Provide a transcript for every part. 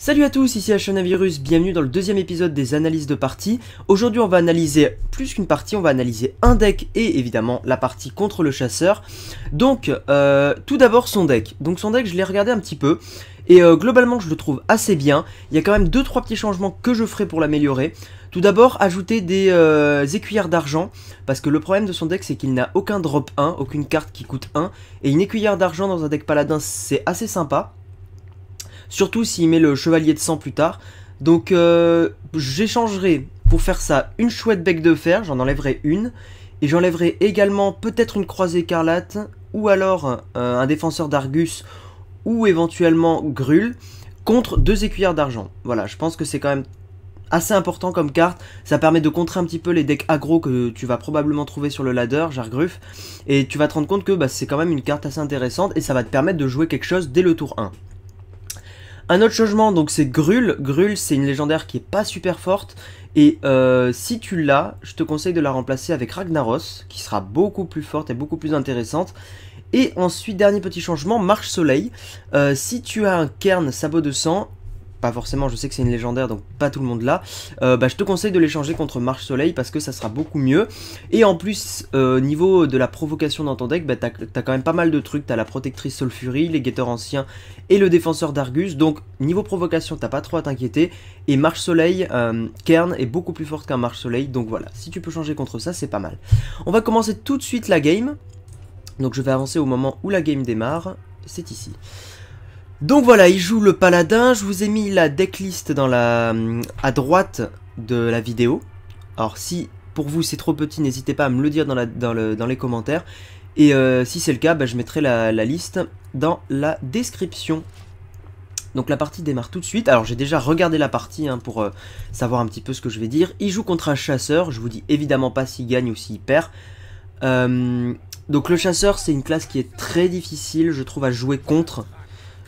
Salut à tous, ici Virus. bienvenue dans le deuxième épisode des analyses de partie. Aujourd'hui on va analyser plus qu'une partie, on va analyser un deck et évidemment la partie contre le chasseur. Donc euh, tout d'abord son deck. Donc son deck je l'ai regardé un petit peu et euh, globalement je le trouve assez bien. Il y a quand même 2-3 petits changements que je ferai pour l'améliorer. Tout d'abord, ajouter des euh, écuyères d'argent, parce que le problème de son deck c'est qu'il n'a aucun drop 1, aucune carte qui coûte 1, et une écuyère d'argent dans un deck paladin c'est assez sympa, surtout s'il met le chevalier de sang plus tard. Donc euh, j'échangerai pour faire ça une chouette bec de fer, j'en enlèverai une, et j'enlèverai également peut-être une croisée écarlate, ou alors euh, un défenseur d'Argus, ou éventuellement Grul, contre deux écuyères d'argent. Voilà, je pense que c'est quand même assez important comme carte, ça permet de contrer un petit peu les decks aggro que tu vas probablement trouver sur le ladder, Jargruff, et tu vas te rendre compte que bah, c'est quand même une carte assez intéressante et ça va te permettre de jouer quelque chose dès le tour 1. Un autre changement, donc c'est Grul. Grul, c'est une légendaire qui est pas super forte. Et euh, si tu l'as, je te conseille de la remplacer avec Ragnaros, qui sera beaucoup plus forte et beaucoup plus intéressante. Et ensuite, dernier petit changement, Marche Soleil. Euh, si tu as un cairn sabot de sang, pas forcément, je sais que c'est une légendaire donc pas tout le monde là, euh, bah, je te conseille de l'échanger contre Marche Soleil parce que ça sera beaucoup mieux. Et en plus, euh, niveau de la provocation dans ton deck, bah, t'as quand même pas mal de trucs, t'as la protectrice Solfury, les guetteurs anciens et le défenseur d'Argus, donc niveau provocation t'as pas trop à t'inquiéter. Et Marche Soleil, Kern euh, est beaucoup plus forte qu'un Marche Soleil, donc voilà, si tu peux changer contre ça c'est pas mal. On va commencer tout de suite la game, donc je vais avancer au moment où la game démarre, c'est ici. Donc voilà, il joue le paladin. Je vous ai mis la decklist dans la, hum, à droite de la vidéo. Alors si pour vous c'est trop petit, n'hésitez pas à me le dire dans, les commentaires. Et euh, si c'est le cas, bah, je mettrai la, liste dans la description. Donc la partie démarre tout de suite. Alors j'ai déjà regardé la partie hein, pour euh, savoir un petit peu ce que je vais dire. Il joue contre un chasseur. Je vous dis évidemment pas s'il gagne ou s'il perd. Hum, donc le chasseur c'est une classe qui est très difficile je trouve à jouer contre.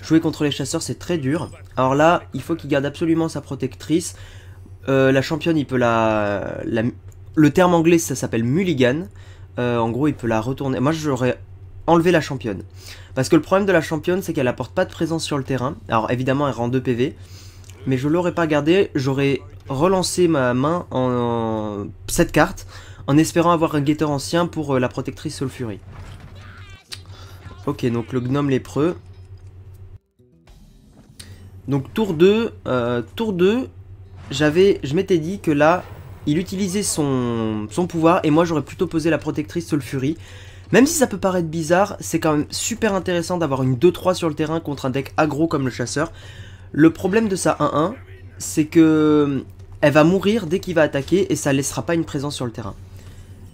Jouer contre les chasseurs, c'est très dur. Alors là, il faut qu'il garde absolument sa protectrice. Euh, la championne, il peut la, Le terme anglais, ça s'appelle mulligan. Euh, en gros, il peut la retourner. Moi, j'aurais enlevé la championne. Parce que le problème de la championne, c'est qu'elle apporte pas de présence sur le terrain. Alors évidemment, elle rend 2 PV. Mais je l'aurais pas gardé. J'aurais relancé ma main en, cette carte. En espérant avoir un guetteur ancien pour euh, la protectrice Solfury. Ok, donc le gnome lépreux. Donc tour 2, euh, tour 2, j'avais, je m'étais dit que là, il utilisait son, son pouvoir et moi j'aurais plutôt posé la protectrice Solfury. Même si ça peut paraître bizarre, c'est quand même super intéressant d'avoir une 2-3 sur le terrain contre un deck aggro comme le chasseur. Le problème de sa 1-1, c'est que euh, elle va mourir dès qu'il va attaquer et ça laissera pas une présence sur le terrain.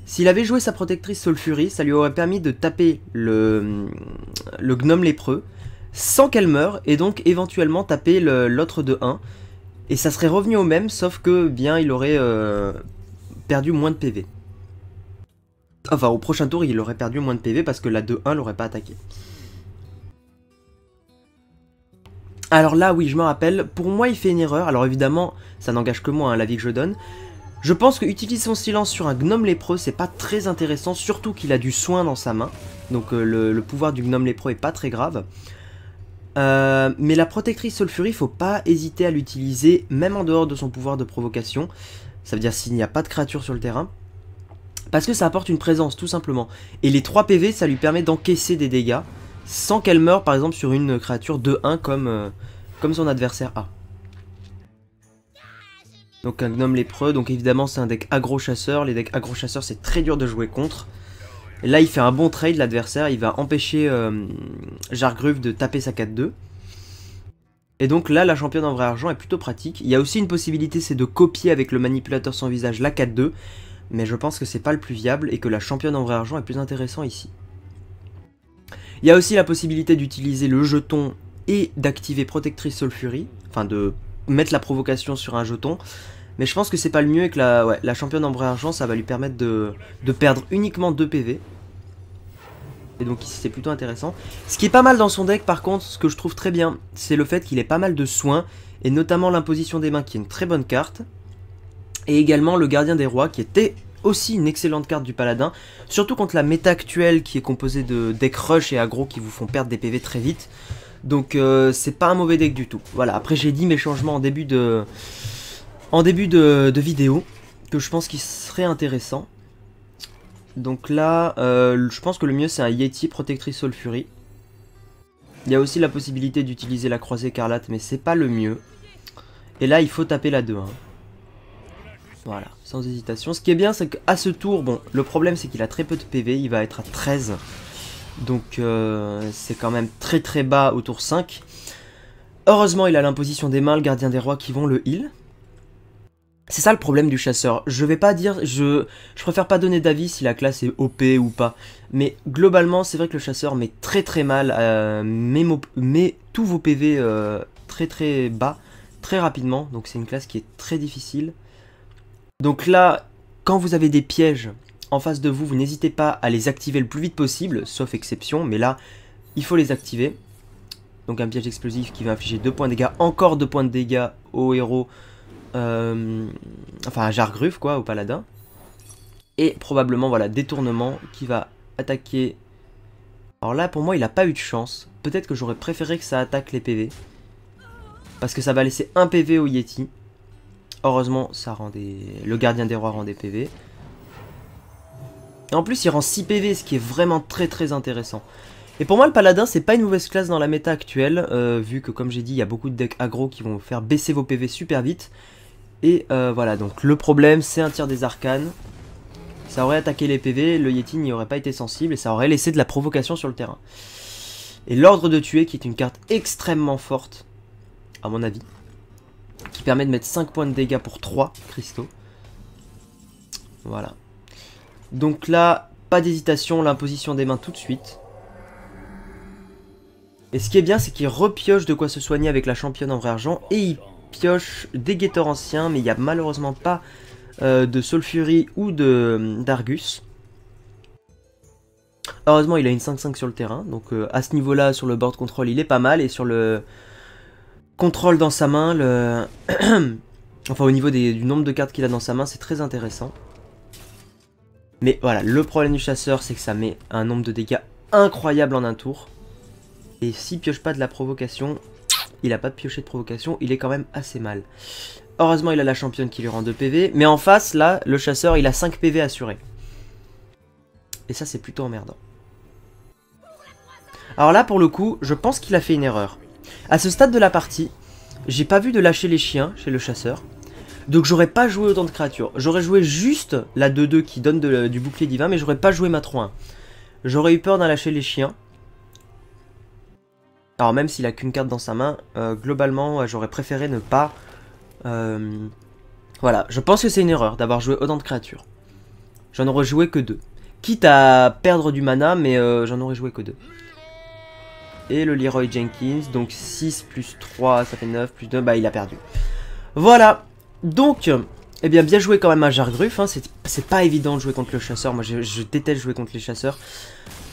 S'il avait joué sa protectrice Solfury, ça lui aurait permis de taper le, le gnome lépreux, sans qu'elle meure et donc éventuellement taper l'autre de 1. Et ça serait revenu au même, sauf que bien il aurait euh, perdu moins de PV. Enfin, au prochain tour, il aurait perdu moins de PV parce que la 2-1 l'aurait pas attaqué. Alors là, oui, je me rappelle, pour moi, il fait une erreur. Alors évidemment, ça n'engage que moi, la hein, l'avis que je donne. Je pense que utiliser son silence sur un gnome lépreux, c'est pas très intéressant, surtout qu'il a du soin dans sa main. Donc euh, le, le, pouvoir du gnome lépreux est pas très grave. Euh, mais la protectrice Solfury, faut pas hésiter à l'utiliser, même en dehors de son pouvoir de provocation. Ça veut dire s'il n'y a pas de créature sur le terrain. Parce que ça apporte une présence, tout simplement. Et les 3 PV, ça lui permet d'encaisser des dégâts, sans qu'elle meure, par exemple, sur une créature de 1 comme, euh, comme son adversaire a. Donc un gnome lépreux, donc évidemment c'est un deck agro-chasseur. Les decks agro-chasseurs, c'est très dur de jouer contre là, il fait un bon trade, l'adversaire. Il va empêcher euh, Jargruve de taper sa 4-2. Et donc là, la championne en vrai argent est plutôt pratique. Il y a aussi une possibilité, c'est de copier avec le manipulateur sans visage la 4-2. Mais je pense que c'est pas le plus viable et que la championne en vrai argent est plus intéressante ici. Il y a aussi la possibilité d'utiliser le jeton et d'activer Protectrice Solfury. Enfin, de mettre la provocation sur un jeton. Mais je pense que c'est pas le mieux et que la, championne en vrai argent, ça va lui permettre de, de perdre uniquement 2 PV. Et donc ici c'est plutôt intéressant. Ce qui est pas mal dans son deck par contre, ce que je trouve très bien, c'est le fait qu'il ait pas mal de soins. Et notamment l'imposition des mains qui est une très bonne carte. Et également le gardien des rois qui était aussi une excellente carte du paladin. Surtout contre la méta actuelle qui est composée de deck rush et aggro qui vous font perdre des PV très vite. Donc euh, c'est pas un mauvais deck du tout. Voilà, après j'ai dit mes changements en début de, en début de, de vidéo que je pense qu'il serait intéressant. Donc là, euh, je pense que le mieux c'est un Yeti protectrice Fury. Il y a aussi la possibilité d'utiliser la croisée écarlate, mais c'est pas le mieux. Et là, il faut taper la 2 hein. Voilà, sans hésitation. Ce qui est bien, c'est qu'à ce tour, bon, le problème c'est qu'il a très peu de PV, il va être à 13. Donc euh, c'est quand même très très bas au tour 5. Heureusement, il a l'imposition des mains, le gardien des rois qui vont le heal. C'est ça le problème du chasseur. Je vais pas dire, je, je préfère pas donner d'avis si la classe est OP ou pas. Mais globalement, c'est vrai que le chasseur met très très mal, euh, met, tous vos PV euh, très très bas, très rapidement. Donc c'est une classe qui est très difficile. Donc là, quand vous avez des pièges en face de vous, vous n'hésitez pas à les activer le plus vite possible, sauf exception. Mais là, il faut les activer. Donc un piège explosif qui va infliger 2 points de dégâts, encore 2 points de dégâts au héros euh, enfin Jargruf quoi, au paladin. Et probablement, voilà, détournement qui va attaquer. Alors là, pour moi, il a pas eu de chance. Peut-être que j'aurais préféré que ça attaque les PV. Parce que ça va laisser un PV au Yeti. Heureusement, ça rend des... le gardien des rois rend des PV. Et en plus, il rend 6 PV, ce qui est vraiment très très intéressant. Et pour moi, le paladin, c'est pas une mauvaise classe dans la méta actuelle, euh, vu que, comme j'ai dit, il y a beaucoup de decks aggro qui vont faire baisser vos PV super vite. Et euh, voilà, donc le problème, c'est un tir des arcanes. Ça aurait attaqué les PV, le Yeti n'y aurait pas été sensible et ça aurait laissé de la provocation sur le terrain. Et l'ordre de tuer, qui est une carte extrêmement forte, à mon avis, qui permet de mettre 5 points de dégâts pour 3 cristaux. Voilà. Donc là, pas d'hésitation, l'imposition des mains tout de suite. Et ce qui est bien, c'est qu'il repioche de quoi se soigner avec la championne en vrai argent et il pioche, des guetteurs anciens, mais il n'y a malheureusement pas euh, de Solfury ou de euh, d'Argus. Heureusement, il a une 5-5 sur le terrain, donc euh, à ce niveau-là, sur le board control, il est pas mal, et sur le contrôle dans sa main, le... enfin au niveau du nombre de cartes qu'il a dans sa main, c'est très intéressant. Mais voilà, le problème du chasseur, c'est que ça met un nombre de dégâts incroyable en un tour. Et s'il pioche pas de la provocation, il n'a pas pioché de provocation, il est quand même assez mal. Heureusement, il a la championne qui lui rend 2 PV, mais en face, là, le chasseur, il a 5 PV assurés. Et ça, c'est plutôt emmerdant. Alors là, pour le coup, je pense qu'il a fait une erreur. À ce stade de la partie, j'ai pas vu de lâcher les chiens chez le chasseur. Donc j'aurais pas joué autant de créatures. J'aurais joué juste la 2-2 qui donne du bouclier divin, mais j'aurais pas joué ma 3-1. J'aurais eu peur d'en lâcher les chiens. Alors même s'il a qu'une carte dans sa main, euh, globalement j'aurais préféré ne pas... Euh, voilà, je pense que c'est une erreur d'avoir joué autant de créatures. J'en aurais joué que deux. Quitte à perdre du mana, mais euh, j'en aurais joué que deux. Et le Leroy Jenkins, donc 6 plus 3, ça fait 9, plus 2, bah il a perdu. Voilà, donc eh bien, bien joué quand même à hein, Jargruf. Hein. C'est pas évident de jouer contre le chasseur. Moi, je, déteste jouer contre les chasseurs.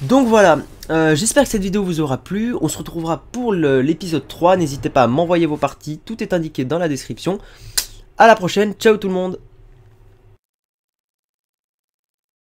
Donc voilà, euh, j'espère que cette vidéo vous aura plu. On se retrouvera pour l'épisode 3. N'hésitez pas à m'envoyer vos parties. Tout est indiqué dans la description. À la prochaine. Ciao tout le monde.